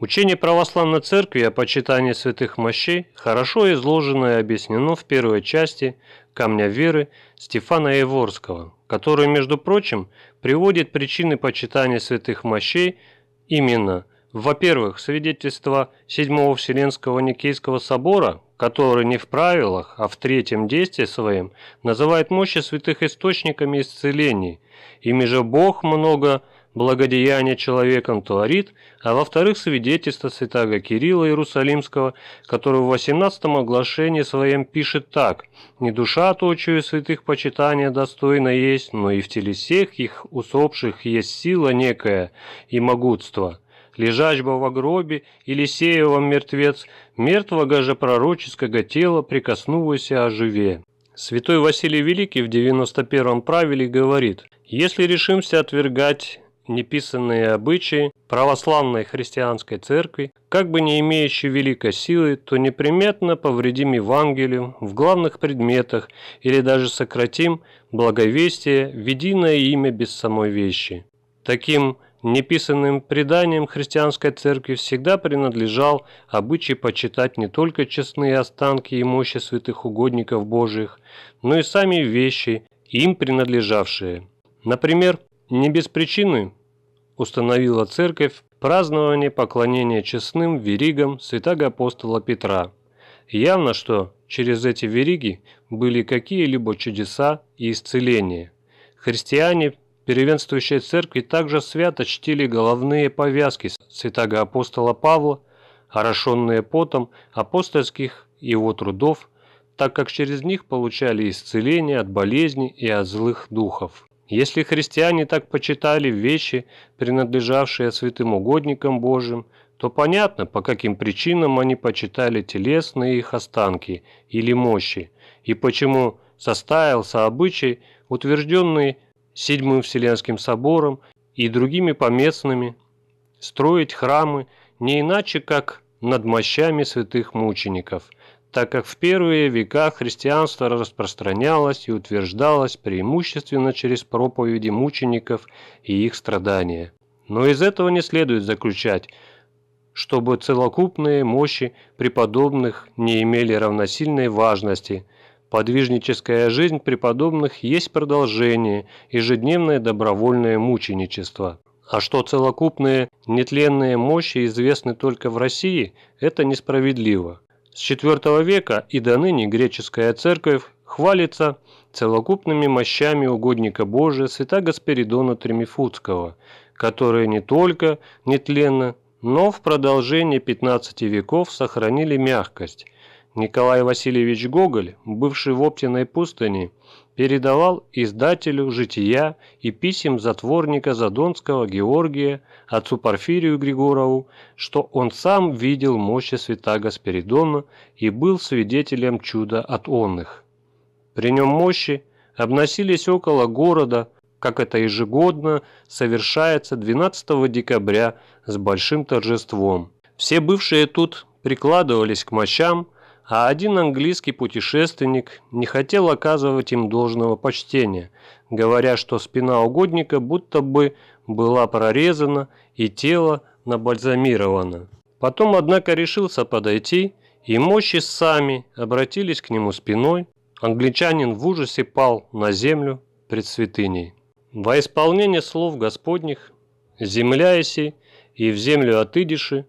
Учение православной церкви о почитании святых мощей хорошо изложено и объяснено в первой части «Камня веры» Стефана Еворского, который, между прочим, приводит причины почитания святых мощей именно, во-первых, свидетельство Седьмого Вселенского Никейского собора, который не в правилах, а в третьем действии своем называет мощи святых источниками исцелений, ими же Бог много – благодеяние человеком творит, а во-вторых, свидетельство святаго Кирилла Иерусалимского, который в 18 оглашении своем пишет так «Не душа точию святых почитания достойна есть, но и в теле всех их усопших есть сила некая и могутство» лежач бы во гробе, или сея вам мертвец, мертвого же пророческого тела прикоснувайся оживе». Святой Василий Великий в 91-м правиле говорит, «Если решимся отвергать неписанные обычаи православной христианской церкви, как бы не имеющие великой силы, то неприметно повредим Евангелию в главных предметах или даже сократим благовестие в единое имя без самой вещи. Таким неписанным преданием христианской церкви всегда принадлежал обычай почитать не только честные останки и мощи святых угодников Божьих, но и сами вещи, им принадлежавшие. Например, не без причины установила церковь празднование поклонения честным веригам святого апостола Петра. Явно, что через эти вериги были какие-либо чудеса и исцеления. Христиане Перевенствующие церкви также свято чтили головные повязки святого апостола Павла, орошенные потом апостольских его трудов, так как через них получали исцеление от болезней и от злых духов. Если христиане так почитали вещи, принадлежавшие святым угодникам Божьим, то понятно, по каким причинам они почитали телесные их останки или мощи, и почему составился обычай, утвержденный Седьмым Вселенским Собором и другими поместными, строить храмы не иначе, как над мощами святых мучеников – так как в первые века христианство распространялось и утверждалось преимущественно через проповеди мучеников и их страдания. Но из этого не следует заключать, чтобы целокупные мощи преподобных не имели равносильной важности. Подвижническая жизнь преподобных есть продолжение, ежедневное добровольное мученичество. А что целокупные нетленные мощи известны только в России, это несправедливо. С IV века и до ныне греческая церковь хвалится целокупными мощами угодника Божия святого Гаспиридона Тремифутского, которые не только нетленно, но в продолжение 15 веков сохранили мягкость. Николай Васильевич Гоголь, бывший в Оптиной пустыне, передавал издателю «Жития» и писем затворника Задонского Георгия отцу Порфирию Григорову, что он сам видел мощи святаго Спиридона и был свидетелем чуда от онных. При нем мощи обносились около города, как это ежегодно совершается 12 декабря с большим торжеством. Все бывшие тут прикладывались к мощам – а один английский путешественник не хотел оказывать им должного почтения, говоря, что спина угодника будто бы была прорезана и тело набальзамировано. Потом, однако, решился подойти, и мощи сами обратились к нему спиной. Англичанин в ужасе пал на землю пред святыней. Во исполнение слов Господних «Земля и в землю отыдиши»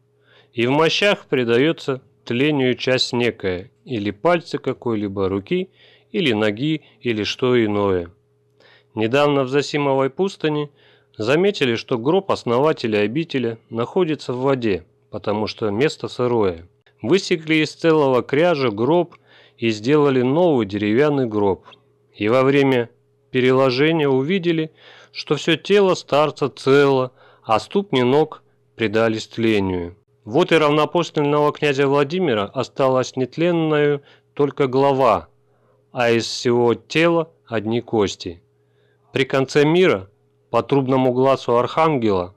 и в мощах предается тлению часть некая, или пальцы какой-либо руки, или ноги, или что иное. Недавно в Засимовой пустыне заметили, что гроб основателя обителя находится в воде, потому что место сырое. Высекли из целого кряжа гроб и сделали новый деревянный гроб. И во время переложения увидели, что все тело старца цело, а ступни ног предались тлению. Вот и равнопостольного князя Владимира осталась нетленную только голова, а из всего тела одни кости. При конце мира, по трубному глазу архангела,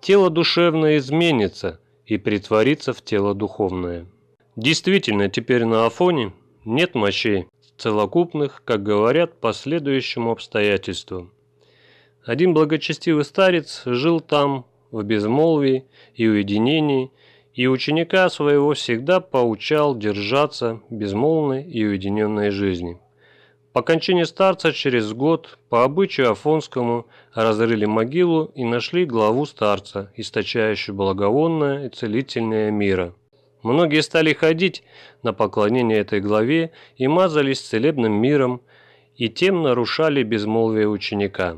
тело душевное изменится и притворится в тело духовное. Действительно, теперь на Афоне нет мощей, целокупных, как говорят, по следующему обстоятельству. Один благочестивый старец жил там в безмолвии и уединении – и ученика своего всегда поучал держаться безмолвной и уединенной жизни. По кончине старца через год, по обычаю Афонскому, разрыли могилу и нашли главу старца, источающую благовонное и целительное мира. Многие стали ходить на поклонение этой главе и мазались целебным миром, и тем нарушали безмолвие ученика.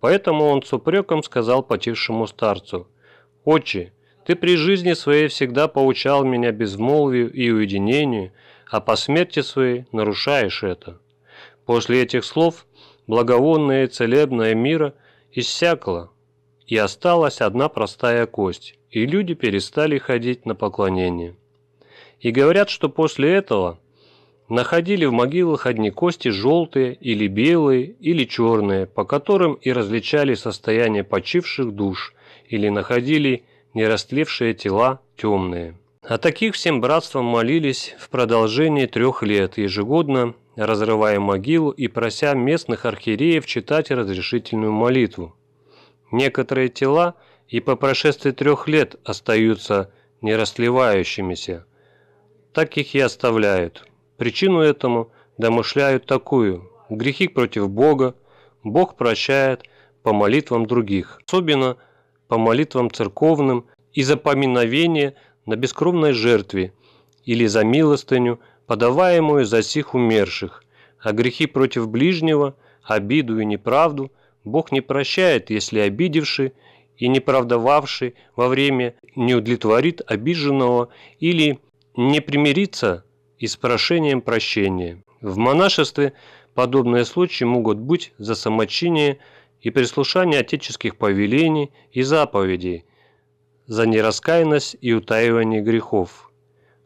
Поэтому он с упреком сказал потевшему старцу, «Отче, ты при жизни своей всегда поучал меня безмолвию и уединению, а по смерти своей нарушаешь это». После этих слов благовонное и целебное мира иссякло, и осталась одна простая кость, и люди перестали ходить на поклонение. И говорят, что после этого находили в могилах одни кости желтые или белые или черные, по которым и различали состояние почивших душ, или находили и растлевшие тела темные. О таких всем братствам молились в продолжении трех лет ежегодно, разрывая могилу и прося местных архиереев читать разрешительную молитву. Некоторые тела и по прошествии трех лет остаются нерасливающимися. Так их и оставляют. Причину этому домышляют такую – грехи против Бога, Бог прощает по молитвам других. Особенно – по молитвам церковным и за поминовение на бескровной жертве или за милостыню, подаваемую за сих умерших, а грехи против ближнего, обиду и неправду Бог не прощает, если обидевший и неправдовавший во время не удовлетворит обиженного или не примирится и с прошением прощения. В монашестве подобные случаи могут быть за самочиние, и прислушание отеческих повелений и заповедей, за нераскаянность и утаивание грехов.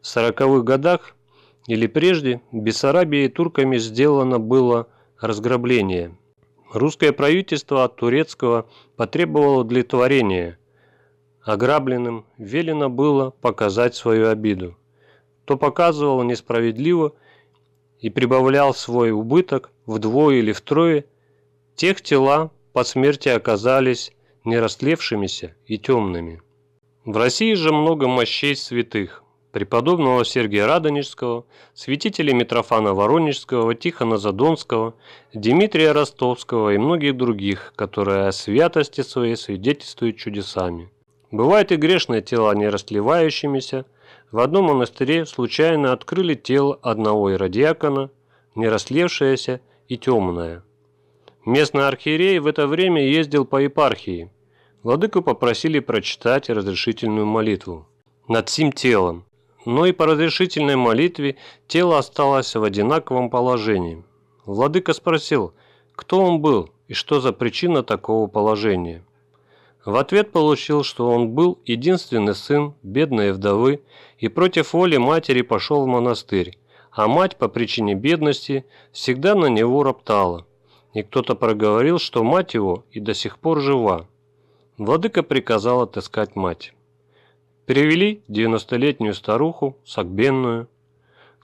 В сороковых годах или прежде Бессарабией турками сделано было разграбление. Русское правительство от турецкого потребовало удовлетворения. Ограбленным велено было показать свою обиду. То показывал несправедливо и прибавлял свой убыток вдвое или втрое, тех тела по смерти оказались нерастлевшимися и темными. В России же много мощей святых, преподобного Сергия Радонежского, святителей Митрофана Воронежского, Тихона Задонского, Дмитрия Ростовского и многих других, которые о святости своей свидетельствуют чудесами. Бывает и грешные тела не В одном монастыре случайно открыли тело одного иродиакона, не расслевшееся и темное – Местный архиерей в это время ездил по епархии. Владыку попросили прочитать разрешительную молитву над сим телом. Но и по разрешительной молитве тело осталось в одинаковом положении. Владыка спросил, кто он был и что за причина такого положения. В ответ получил, что он был единственный сын бедной вдовы и против воли матери пошел в монастырь, а мать по причине бедности всегда на него роптала и кто-то проговорил, что мать его и до сих пор жива. Владыка приказал отыскать мать. Перевели 90-летнюю старуху, сагбенную.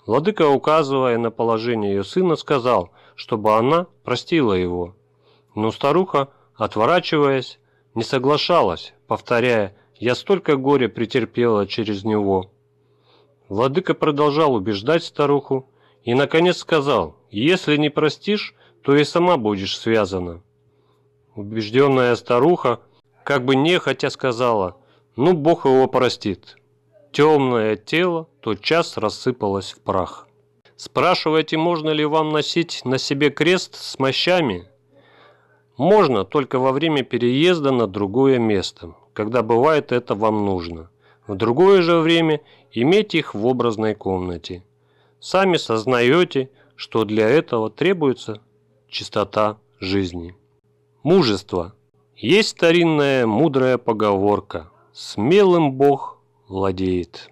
Владыка, указывая на положение ее сына, сказал, чтобы она простила его. Но старуха, отворачиваясь, не соглашалась, повторяя «Я столько горя претерпела через него». Владыка продолжал убеждать старуху и, наконец, сказал «Если не простишь, то и сама будешь связана». Убежденная старуха как бы нехотя сказала, «Ну, Бог его простит». Темное тело тотчас рассыпалось в прах. Спрашиваете, можно ли вам носить на себе крест с мощами? Можно, только во время переезда на другое место, когда бывает это вам нужно. В другое же время иметь их в образной комнате. Сами сознаете, что для этого требуется чистота жизни. Мужество. Есть старинная мудрая поговорка «Смелым Бог владеет».